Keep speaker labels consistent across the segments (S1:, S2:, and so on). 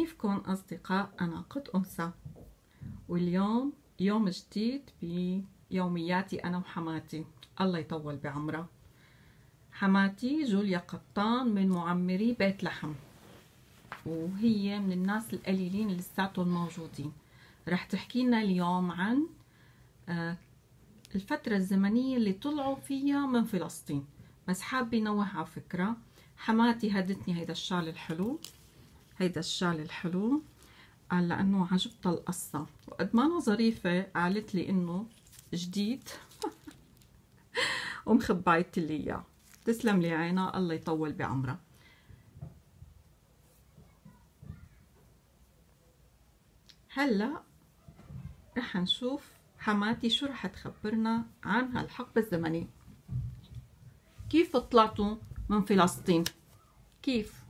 S1: كيفكم أصدقاء أنا قد أنسة واليوم يوم جديد بيومياتي أنا وحماتي الله يطول بعمرها حماتي جوليا قطان من معمري بيت لحم وهي من الناس القليلين اللي لساتهم موجودين رح تحكي لنا اليوم عن آه، الفترة الزمنية اللي طلعوا فيها من فلسطين بس حابة نوه على فكرة حماتي هدتني هيدا الشال الحلو هيدا الشال الحلو لانه عجبتها القصه وقد ما انا ظريفه قالت لي انه جديد ومخبايت لي اياه تسلم لي عينها الله يطول بعمرها هلا رح نشوف حماتي شو رح تخبرنا عن هالحقبة الزمنية كيف طلعتوا من فلسطين كيف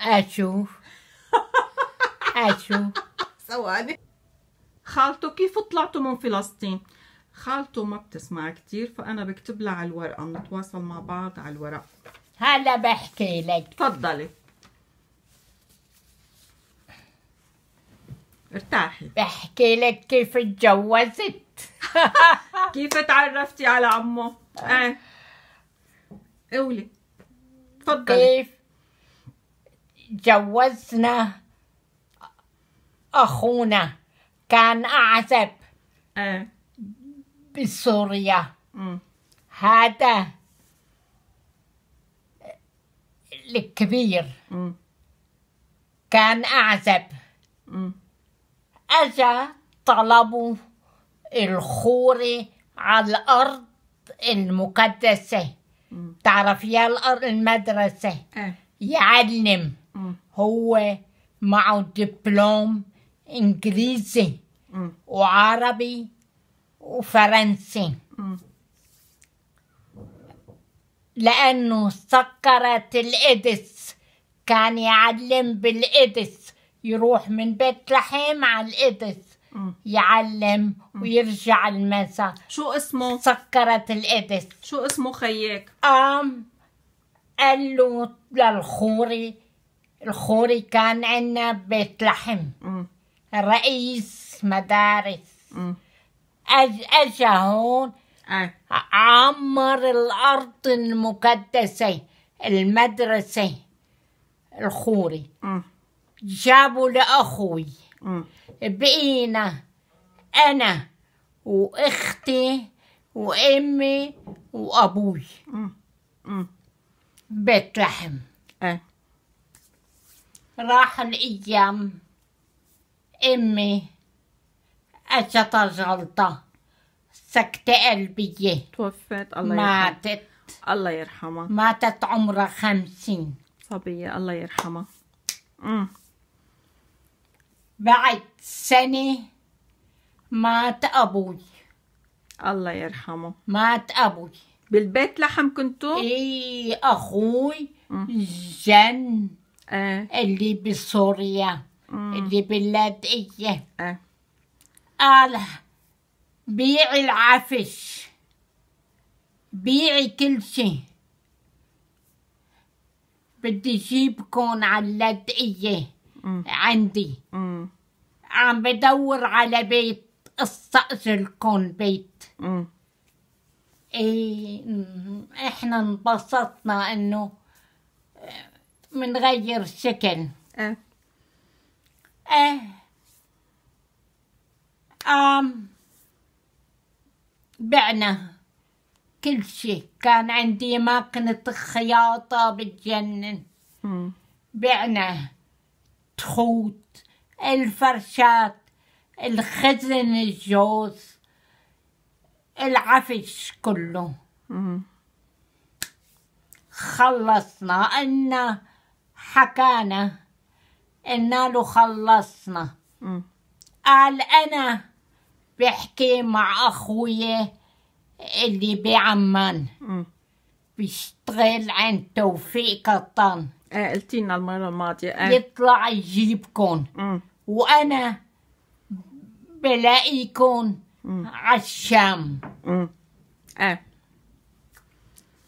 S1: اشوف اشوف ثواني خالته كيف طلعتوا من فلسطين خالته ما بتسمع كثير فانا بكتب لها على الورقه نتواصل مع بعض على الورق هلا بحكي لك تفضلي
S2: ارتاحي بحكي لك كيف اتجوزت
S1: كيف تعرفتي على عمه ايه قولي تفضلي كيف جوزنا
S2: أخونا كان أعزب أه. بسوريا هذا الكبير م. كان أعزب أجا طلبوا الخوري على الأرض المقدسة يا الأرض المدرسة أه. يعلم هو معه دبلوم انجليزي م. وعربي وفرنسي م. لانه سكرت القدس كان يعلم بالقدس يروح من بيت لحيم على القدس يعلم ويرجع المساء شو اسمه؟ سكرت القدس شو اسمه خياك؟ قام قال له للخوري الخوري كان عندنا بيت لحم رئيس مدارس أج أجا هون آه. عمر الأرض المقدسة المدرسة الخوري جابوا لأخوي بقينا أنا وأختي وأمي وأبوي بيت لحم أه. راح الأيام أمي أجت جلطة سكتة قلبية توفت الله يرحمها ماتت الله يرحمها ماتت عمرها خمسين صبية الله يرحمها مم. بعد سنة مات أبوي الله يرحمه مات أبوي بالبيت لحم كنتوا؟ إيه أخوي مم. جن آه. اللي بسوريا مم. اللي باللاذقية آه. قال بيعي العفش بيعي كل شيء بدي جيبكن على اللاذقية عندي مم. عم بدور على بيت استأجركن بيت مم. ايه احنا انبسطنا انه آه، من غير السكن اه اه آم بعنا كل شيء كان عندي ماكنة خياطة بتجنن بعنا تخوت الفرشات الخزن الجوز العفش كله خلصنا انه حكانا إنا له خلصنا قال أنا بحكي مع أخويا اللي بعمان بيشتغل عند توفيق قطان ايه لنا المرة الماضية ايه يطلع يجيبكم وأنا بلاقيكم عالشام ايه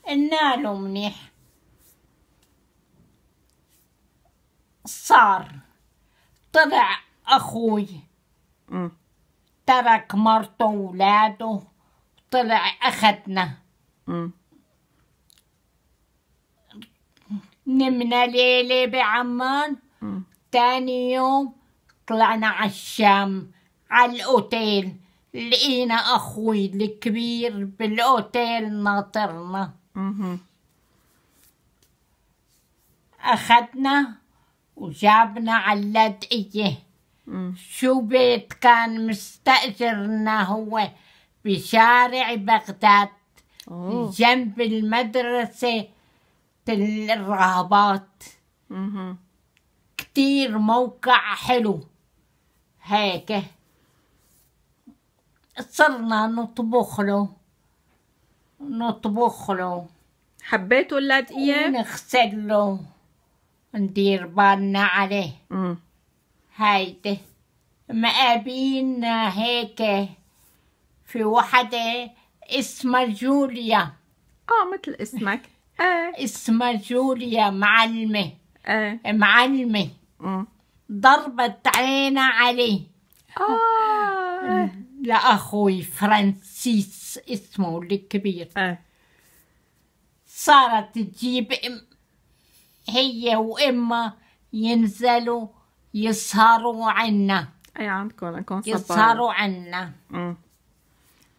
S2: قلنا له منيح صار طلع أخوي م. ترك مرته وولاده طلع اخذنا نمنا ليلة بعمان ثاني يوم طلعنا على الشام على الأوتيل لقينا أخوي الكبير بالأوتيل ناطرنا اخذنا وجابنا على اللاذقية شو بيت كان مستأجرنا هو بشارع بغداد جنب المدرسة الرهبات كتير موقع حلو هيك صرنا نطبخ له نطبخ له حبيتوا اللاذقية؟ نغسل له ندير بالنا عليه مم. ما أبينا هيك في واحدة اسمها جوليا اه مثل اسمك ايه اسمها جوليا معلمة ايه معلمة ضربت عينا عليه اه لأخوي فرانسيس اسمه الكبير ايه صارت تجيب هي وامها ينزلوا يسهروا عنا اي عندكم انكم يسهروا عنا امم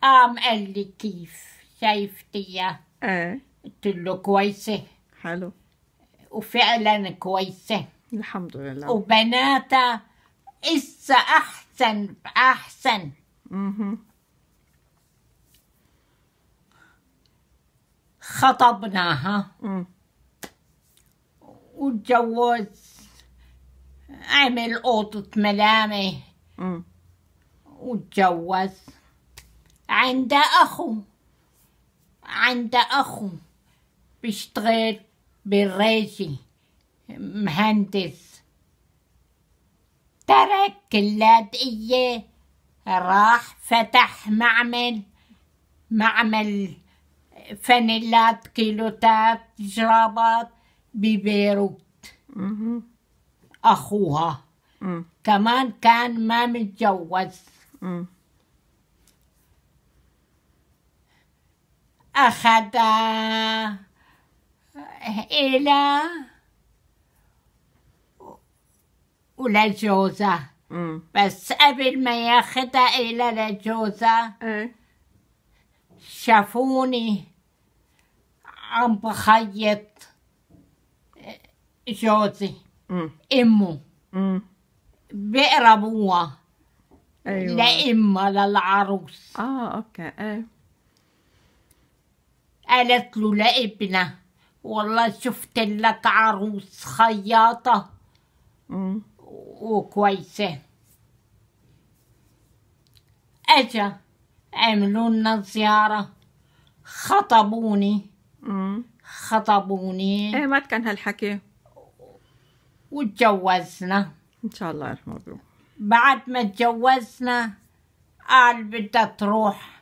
S2: قام قال لي كيف شايفتيها ايه قلت له كويسه حلو وفعلا كويسه الحمد لله وبناتها إسا أحسن أحسن خطبناها مه. واتجوز عمل اوضة ملامة واتجوز عند اخو عند اخو بيشتغل بالريجي مهندس ترك كلاد ايه راح فتح معمل معمل فانيلات كيلوتات جرابات ببيروت أخوها كمان كان ما متجوز أخذ إلى ولا جوزة بس قبل ما ياخذها إلى لجوزة إيه. شافوني عم بخيط جوزي مم. امه مم. بئر ابوها ايوه لا للعروس اه اوكي ايه قالت له لابنه والله شفت لك عروس خياطة مم. وكويسة أجا عملوا لنا زيارة خطبوني مم. خطبوني ايه ما كان هالحكي وتجوزنا ان شاء الله الف مبروك بعد ما تجوزنا قال بدها تروح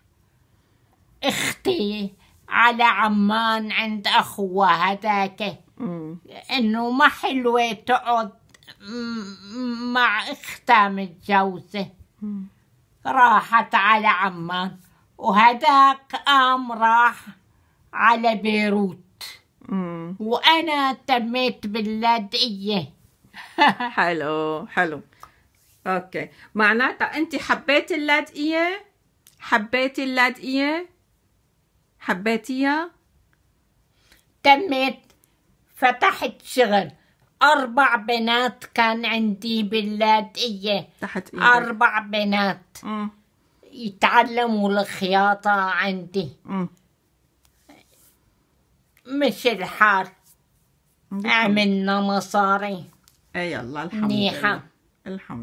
S2: اختي على عمان عند اخوها هذاك انه ما حلوه تقعد مع اختها متجوزه راحت على عمان وهداك قام راح على بيروت مم. وانا تميت باللادقيه
S1: حلو حلو اوكي معناتها انت حبيتي اللاذقيه حبيتي اللاذقيه حبيتيها تمت
S2: فتحت شغل أربع بنات كان عندي باللاذقية تحت إيدي. أربع بنات م. يتعلموا الخياطة عندي مم. مش الحال عملنا مصاري يلا الحمد لله
S1: الحمد